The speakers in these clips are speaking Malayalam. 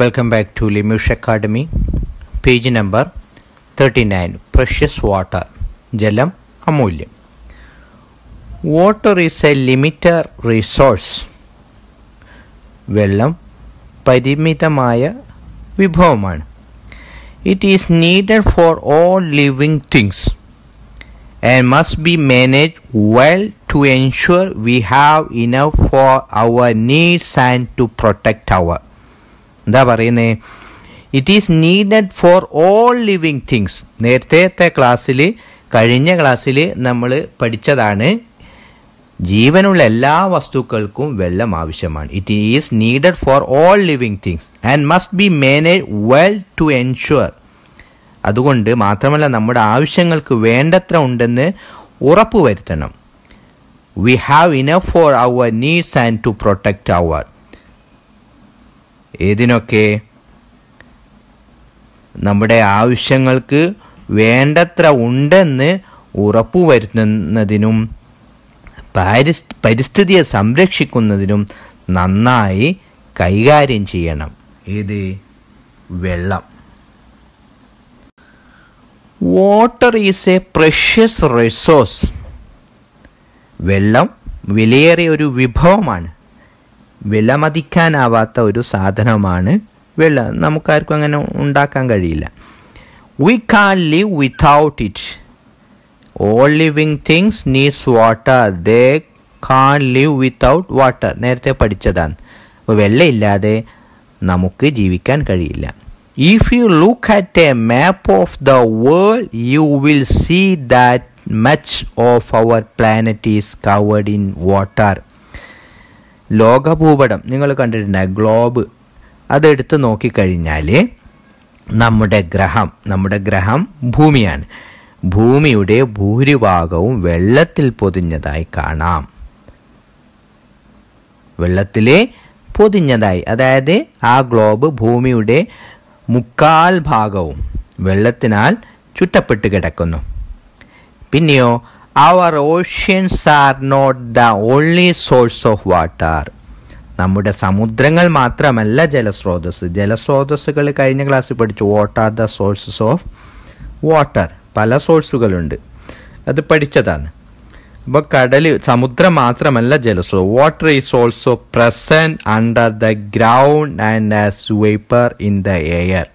Welcome back to Limush Academy. Page number 39 Precious Water Jalam Amulyam. Water is a limited resource. Vellam Padimitamaya Vibhoman. It is needed for all living things and must be managed well to ensure we have enough for our needs and to protect our. എന്താ പറയുന്നത് it is needed for all living things നേരത്തെ ക്ലാസ്സിൽ കഴിഞ്ഞ ക്ലാസ്സിൽ നമ്മൾ പഠിച്ചതാണ് ജീവനുള്ള എല്ലാ വസ്തുക്കൾക്കും വെള്ളം ആവശ്യമാണ് it is needed for all living things and must be manage well to ensure അതുകൊണ്ട് മാത്രമല്ല നമ്മുടെ ആവശ്യങ്ങൾക്ക് വേണ്ടത്ര ഉണ്ടെന്ന് ഉറപ്പുവരുത്തണം we have enough for our needs and to protect our ഏതിനൊക്കെ നമ്മുടെ ആവശ്യങ്ങൾക്ക് വേണ്ടത്ര ഉണ്ടെന്ന് ഉറപ്പുവരുത്തുന്നതിനും പാരിസ് പരിസ്ഥിതിയെ സംരക്ഷിക്കുന്നതിനും നന്നായി കൈകാര്യം ചെയ്യണം ഇത് വെള്ളം water is a precious resource വെള്ളം വിലയേറിയ ഒരു വിഭവമാണ് വിലമതിക്കാനാവാത്ത ഒരു സാധനമാണ് വെള്ളം നമുക്കാർക്കും അങ്ങനെ ഉണ്ടാക്കാൻ കഴിയില്ല we can live without it all living things needs water they can live without water നേരത്തെ പഠിച്ചതാണ് അപ്പോൾ വെള്ളമില്ലാതെ നമുക്ക് ജീവിക്കാൻ കഴിയില്ല if you look at a map of the world you will see that much of our planet is covered in water ലോകഭൂപടം നിങ്ങൾ കണ്ടിട്ടുണ്ടായ ഗ്ലോബ് അതെടുത്ത് നോക്കിക്കഴിഞ്ഞാൽ നമ്മുടെ ഗ്രഹം നമ്മുടെ ഗ്രഹം ഭൂമിയാണ് ഭൂമിയുടെ ഭൂരിഭാഗവും വെള്ളത്തിൽ പൊതിഞ്ഞതായി കാണാം വെള്ളത്തിൽ പൊതിഞ്ഞതായി അതായത് ആ ഗ്ലോബ് ഭൂമിയുടെ മുക്കാൽ ഭാഗവും വെള്ളത്തിനാൽ ചുറ്റപ്പെട്ട് കിടക്കുന്നു പിന്നെയോ our oceans are not the only source of water നമ്മുടെ സമുദ്രങ്ങൾ മാത്രമല്ല ജലസ്രോതസ് ജലസ്രോതസ്സുകൾ കഴിഞ്ഞ ക്ലാസ്സിൽ പഠിച്ചു what are the sources of water പല സോഴ്സുകളുണ്ട് അത് പഠിച്ചതാണ് അപ്പോൾ കടൽ സമുദ്രം മാത്രമല്ല ജലസ്രോ water is also present under the ground and as vapour in the air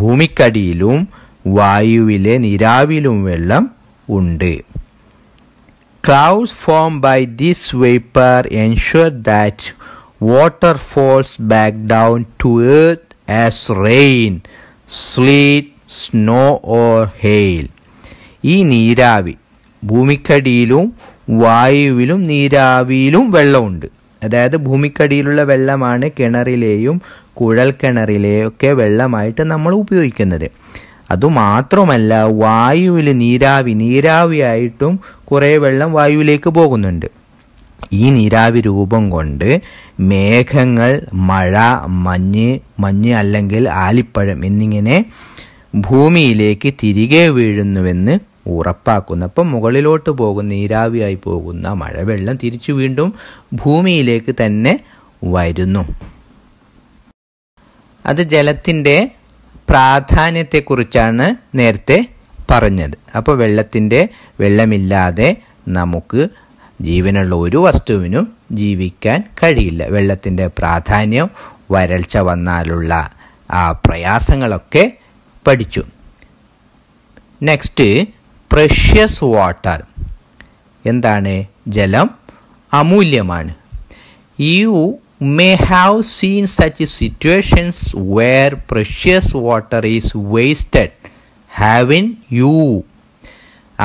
ഭൂമിക്കടിയിലും വായുവിലെ നീരാവിലും വെള്ളം ഉണ്ട് clouds form by this vapour ensure that water falls back down to earth as rain sleet snow or hail. ഈ നീരാവി ഭൂമിക്കടിയിലും വായുവിലും നീരാവിയിലും വെള്ളമുണ്ട് അതായത് ഭൂമിക്കടിയിലുള്ള വെള്ളമാണ് കിണറിലെയും കുഴൽ കിണറിലെയും ഒക്കെ വെള്ളമായിട്ട് നമ്മൾ ഉപയോഗിക്കുന്നത് അതുമാത്രമല്ല വായുവിൽ നീരാവി നീരാവിയായിട്ടും കുറേ വെള്ളം വായുവിലേക്ക് പോകുന്നുണ്ട് ഈ നീരാവി രൂപം കൊണ്ട് മേഘങ്ങൾ മഴ മഞ്ഞ് മഞ്ഞ് അല്ലെങ്കിൽ ആലിപ്പഴം എന്നിങ്ങനെ ഭൂമിയിലേക്ക് തിരികെ വീഴുന്നുവെന്ന് ഉറപ്പാക്കുന്നു അപ്പം മുകളിലോട്ട് പോകുന്ന നീരാവിയായി പോകുന്ന മഴവെള്ളം തിരിച്ചു വീണ്ടും ഭൂമിയിലേക്ക് തന്നെ വരുന്നു അത് ജലത്തിൻ്റെ പ്രാധാന്യത്തെക്കുറിച്ചാണ് നേരത്തെ പറഞ്ഞത് അപ്പോൾ വെള്ളത്തിൻ്റെ വെള്ളമില്ലാതെ നമുക്ക് ജീവനുള്ള ഒരു വസ്തുവിനും ജീവിക്കാൻ കഴിയില്ല വെള്ളത്തിൻ്റെ പ്രാധാന്യം വരൾച്ച വന്നാലുള്ള ആ പ്രയാസങ്ങളൊക്കെ പഠിച്ചു നെക്സ്റ്റ് പ്രഷ്യസ് വാട്ടർ എന്താണ് ജലം അമൂല്യമാണ് ഈ may have seen such situations where precious water is wasted, Having you?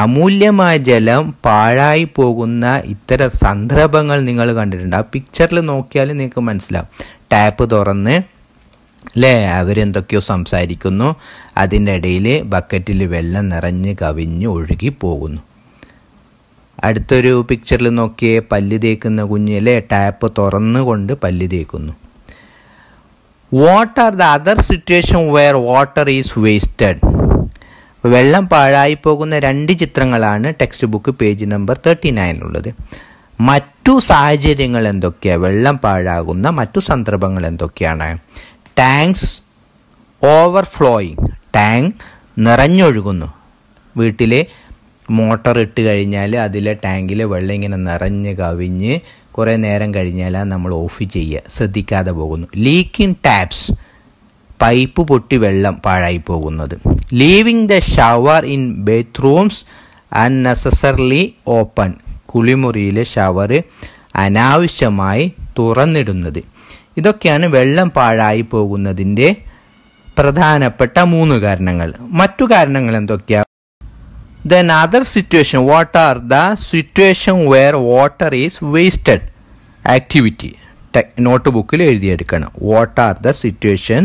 അമൂല്യമായ ജലം പാഴായി പോകുന്ന ഇത്തരം സന്ദർഭങ്ങൾ നിങ്ങൾ കണ്ടിട്ടുണ്ട് ആ പിക്ചറിൽ നോക്കിയാൽ നിങ്ങൾക്ക് മനസ്സിലാവും ടാപ്പ് തുറന്ന് അല്ലേ അവരെന്തൊക്കെയോ സംസാരിക്കുന്നു അതിൻ്റെ ഇടയിൽ ബക്കറ്റിൽ വെള്ളം നിറഞ്ഞ് കവിഞ്ഞ് ഒഴുകി പോകുന്നു അടുത്തൊരു പിക്ചറിൽ നോക്കിയേ പല്ല് തേക്കുന്ന അല്ലേ ടാപ്പ് തുറന്നുകൊണ്ട് പല്ല് തേക്കുന്നു what are the other situation where water is wasted വെള്ളം പാഴായി പോകുന്ന രണ്ട് ചിത്രങ്ങളാണ് textbook page number thirty നയനിലുള്ളത് മറ്റു സാഹചര്യങ്ങൾ എന്തൊക്കെയാണ് വെള്ളം പാഴാകുന്ന മറ്റു സന്ദർഭങ്ങൾ എന്തൊക്കെയാണ് ടാങ്ക്സ് ഓവർഫ്ലോയിങ് ടാങ്ക് നിറഞ്ഞൊഴുകുന്നു വീട്ടിലെ മോട്ടർ ഇട്ട് കഴിഞ്ഞാൽ അതിലെ ടാങ്കിലെ വെള്ളം ഇങ്ങനെ നിറഞ്ഞ് കവിഞ്ഞ് കുറേ നേരം കഴിഞ്ഞാൽ നമ്മൾ ഓഫ് ചെയ്യുക ശ്രദ്ധിക്കാതെ പോകുന്നു ലീക്കിംഗ് ടാപ്സ് പൈപ്പ് പൊട്ടി വെള്ളം പാഴായി പോകുന്നത് leaving the shower in bedrooms unnecessarily open കുളിമുറിയിലെ ഷവർ അനാവശ്യമായി തുറന്നിടുന്നത് ഇതൊക്കെയാണ് വെള്ളം പാഴായി പോകുന്നതിൻ്റെ പ്രധാനപ്പെട്ട മൂന്ന് കാരണങ്ങൾ മറ്റു കാരണങ്ങൾ എന്തൊക്കെയാണ് Then other situation, what are the situation where water is wasted? Activity. നോട്ട്ബുക്കിൽ എഴുതിയെടുക്കണം what are the situation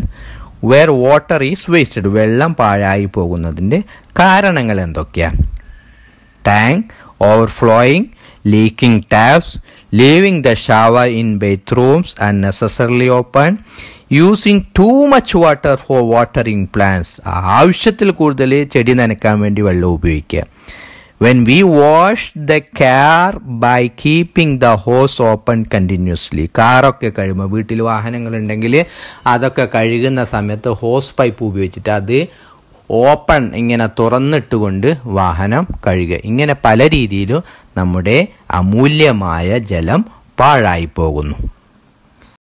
where water is wasted വെള്ളം പാഴായി പോകുന്നതിൻ്റെ കാരണങ്ങൾ എന്തൊക്കെയാണ് tank overflowing leaking taps leaving the shower in bathrooms unnecessarily open using too much water for watering plants ആവശ്യത്തിൽ കൂടുതൽ ചെടി നനയ്ക്കാൻ വേണ്ടി വെള്ളം ഉപയോഗിക്കുക when we wash the car by keeping the hose open continuously കാറൊക്കെ കഴുമ്പോൾ വീട്ടിൽ വാഹനങ്ങളുണ്ടെങ്കിൽ അതൊക്കെ കഴുകുന്ന സമയത്ത് ഹോസ് പൈപ്പ് ഉപയോഗിച്ചിട്ട് അത് ഓപ്പൺ ഇങ്ങനെ തുറന്നിട്ടുകൊണ്ട് വാഹനം കഴുകുക ഇങ്ങനെ പല രീതിയിലും നമ്മുടെ അമൂല്യമായ ജലം പാഴായി പോകുന്നു